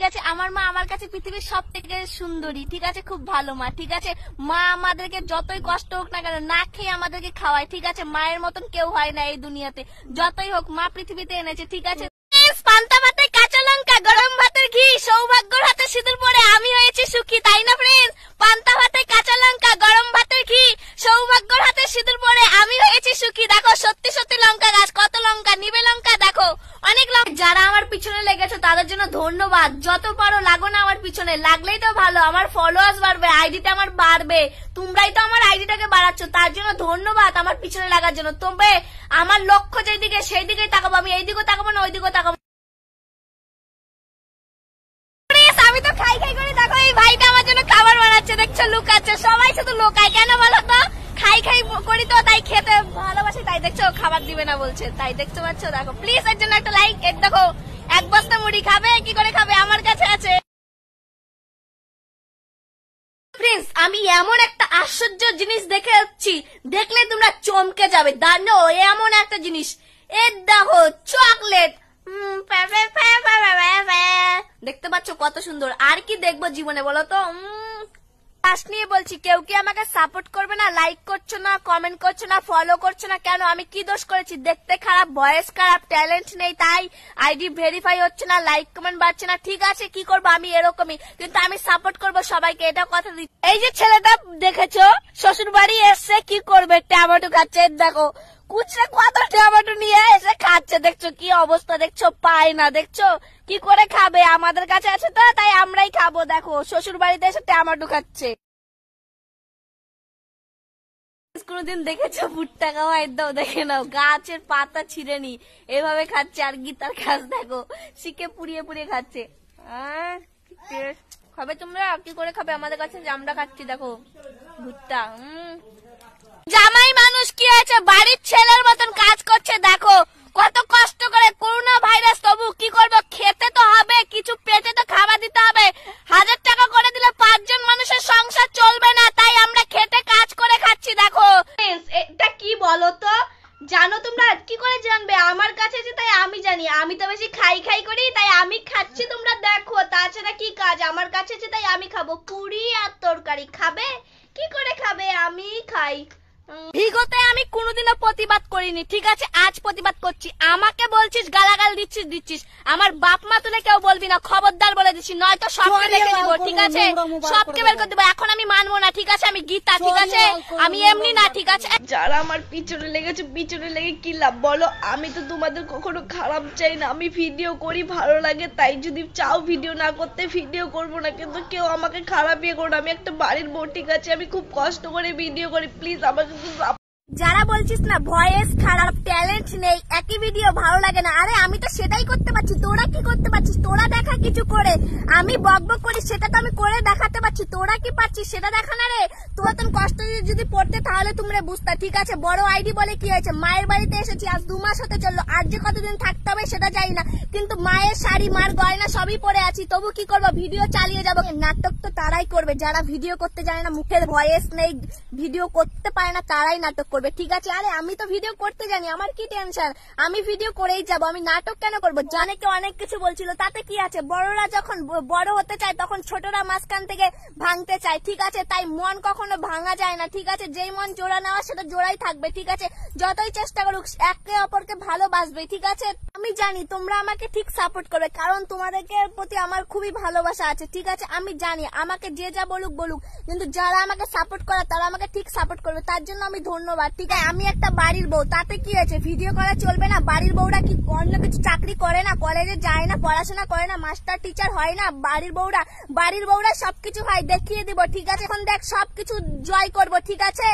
ঠিক আছে আমার মা আমার কাছে পৃথিবীর সব থেকে সুন্দরী ঠিক আছে খুব ভালো মা ঠিক আছে মা আমাদেরকে যতই কষ্ট হোক না কেন না খেয়ে আমাদেরকে খাওয়ায় ঠিক আছে মায়ের মতন কেউ হয় না এই দুনিয়াতে যতই হোক মা পৃথিবীতে এনেছে ঠিক আছে পান্তা কাঁচা লঙ্কা গরম ভাতের ঘি সৌভাগ্যর হাতে সিঁদুর পরে আমি হয়েছি সুখী তাই না ফ্রেন্ড পান্তা কাঁচা লঙ্কা গরম ভাতের ঘি সৌভাগ্যর হাতে সিঁদুর পরে আমি হয়েছি সুখী দেখো সত্যি সত্যি লঙ্কা গাছ কত লঙ্কা নিবে লঙ্কা দেখো অনেক লোক যারা আমার পিছনে লেগেছো তাদের জন্য ধন্যবাদ যত পারো লাগো না আমার পিছনে লাগলেই তো ভালো আমার ফলোয়ার্স বাড়বে আইডিটা আমার বাড়বে তোমরাই তো আমার আইডিটাকে বাড়াচ্ছ তার জন্য ধন্যবাদ আমার পিছনে লাগার জন্য তবে আমার লক্ষ্য যেদিকে সেই দিকে তাকাবো আমি দিকেও তাকাবো না ওই দিকেও তাকাবো আমি তো খাই খাই করে দেখো এই ভাইটা আমার জন্য খাবার বানাচ্ছে দেখছো লুকাচ্ছে সবাই শুধু লোকায় কেন বলো খাই খাই করি তো তাই খেতে ভালোবাসি তাই দেখছো খাবার দিবে না বলছে তাই দেখতে পাচ্ছ দেখো প্লিজ এর জন্য একটা লাইক এর দেখো এক বস্তা মুড়ি খাবে কি করে খাবে আমার কাছে আছে আমি এমন একটা আশ্চর্য জিনিস দেখে যাচ্ছি দেখলে তোমরা চমকে যাবে দানো এমন একটা জিনিস এর দেখো চকলেট দেখতে পাচ্ছ কত সুন্দর আর কি দেখবো জীবনে বলো তো আশ নিয়ে বলছি কেউ কি আমাকে সাপোর্ট করবে না লাইক করছো না কমেন্ট করছো না ফলো করছো না কেন আমি কি দোষ করেছি দেখতে খারাপ ভয়েস খারাপ ট্যালেন্ট নেই তাই আইডি ভেরিফাই হচ্ছে না লাইক কমেন্ট বাড়ছে না ঠিক আছে কি করবো আমি এরকমই কিন্তু আমি সাপোর্ট করবো সবাইকে এটা কথা দিচ্ছি এই যে ছেলেটা দেখেছো শ্বশুর বাড়ি এসছে কি করবে টমেটো খাচ্ছে দেখো কুচরে কত টমেটো নিয়ে এসে খাচ্ছে দেখছো কি অবস্থা দেখছো পায় না দেখছো কি করে খাবে আমাদের কাছে আছে তো তাই আমরাই খাবো দেখো শ্বশুর বাড়িতে এসে টমেটো খাচ্ছে কোনোদিন দেখেছো ভুট্টা খাওয়া একদম দেখে নাও গাছের পাতা ছিঁড়ে নি এভাবে খাচ্ছে আর গীতার গাছ দেখো শিখে পুড়িয়ে পুড়িয়ে খাচ্ছে খাবে তোমরা কি করে খাবে আমাদের কাছে আমরা খাচ্ছি দেখো ভুট্টা হম মানুষ কি আছে বাড়ির ছেলের মতন কাজ করছে দেখো কত কষ্ট করে করোনা ভাইরাস তবু কি করবো খেতে তো হবে কিছু পেটে তো খাবার দিতে হবে হাজার টাকা করে দিলে পাঁচজন মানুষের সংসার চলবে না তাই আমরা খেতে কাজ করে খাচ্ছি দেখো এটা কি বলো তো জানো তোমরা কি করে জানবে আমার কাছে যে তাই আমি জানি আমি তো বেশি খাই খাই করি তাই আমি খাচ্ছি তোমরা দেখো তাছাড়া কি কাজ আমার কাছে যে তাই আমি খাবো পুরি আর তরকারি খাবে কি করে খাবে আমি খাই ভিগোতে আমি কোনোদিনও প্রতিবাদ করিনি ঠিক আছে আজ প্রতিবাদ করছি আমাকে বলছিস গালাগাল দিচ্ছিস দিচ্ছিস আমার বাপ মা তুলে কেউ বলবি না খবরদার বলে দিচ্ছি নয়তো সবকে দেখে দিব ঠিক আছে সবকে বের করে দেবো এখন আমি মানবো না ঠিক আছে আমি গীতা ঠিক আছে আমি এমনি না ঠিক আছে যারা আমার পিছনে লেগেছে পিছনে লেগে কি লাভ বলো আমি তো তোমাদের কখনো খারাপ চাই না আমি ভিডিও করি ভালো লাগে তাই যদি চাও ভিডিও না করতে ভিডিও করবো না কিন্তু কেউ আমাকে খারাপ ইয়ে করো আমি একটা বাড়ির বউ ঠিক আছে আমি খুব কষ্ট করে ভিডিও করি প্লিজ আমাকে за যারা বলছিস না ভয়েস খারাপ ট্যালেন্ট নেই একই ভিডিও ভালো লাগে না আরে আমি তো সেটাই করতে পারছি তোরা কি করতে পারছিস তোরা দেখা কিছু করে আমি বক বক করি সেটা তো আমি করে দেখাতে পারছি তোরা কি পারছিস সেটা দেখা না রে তোরা কষ্ট যদি পড়তে তাহলে তোমরা বুঝতা ঠিক আছে বড় আইডি বলে কি হয়েছে মায়ের বাড়িতে এসেছি আজ দু মাস হতে চললো আর যে কতদিন থাকতে হবে সেটা জানি না কিন্তু মায়ের শাড়ি মার গয়না সবই পরে আছি তবু কি করবো ভিডিও চালিয়ে যাবো নাটক তো তারাই করবে যারা ভিডিও করতে জানে না মুখের ভয়েস নেই ভিডিও করতে পারে না তারাই নাটক করবে ঠিক আছে আরে আমি তো ভিডিও করতে জানি আমার কি টেনশন আমি ভিডিও করেই যাব আমি নাটক কেন করব জানে কেউ অনেক কিছু বলছিল তাতে কি আছে বড়রা যখন বড় হতে চায় তখন ছোটরা মাঝখান থেকে ভাঙতে চায় ঠিক আছে তাই মন কখনো ভাঙা যায় না ঠিক আছে যেই মন জোড়া নেওয়া সেটা জোড়াই থাকবে ঠিক আছে যতই চেষ্টা করুক একে অপরকে ভালোবাসবে ঠিক আছে আমি জানি তোমরা আমাকে ঠিক সাপোর্ট করবে কারণ তোমাদেরকে প্রতি আমার খুবই ভালোবাসা আছে ঠিক আছে আমি জানি আমাকে যে যা বলুক বলুক কিন্তু যারা আমাকে সাপোর্ট করে তারা আমাকে ঠিক সাপোর্ট করবে তার জন্য আমি ধন্যবাদ আমার ঠিক আছে আমি একটা বাড়ির বউ তাতে কি হয়েছে ভিডিও করা চলবে না বাড়ির বউরা কি অন্য কিছু চাকরি করে না কলেজে যায় না পড়াশোনা করে না মাস্টার টিচার হয় না বাড়ির বউরা বাড়ির বউরা সবকিছু হয় দেখিয়ে দিব ঠিক আছে এখন দেখ সবকিছু জয় করব ঠিক আছে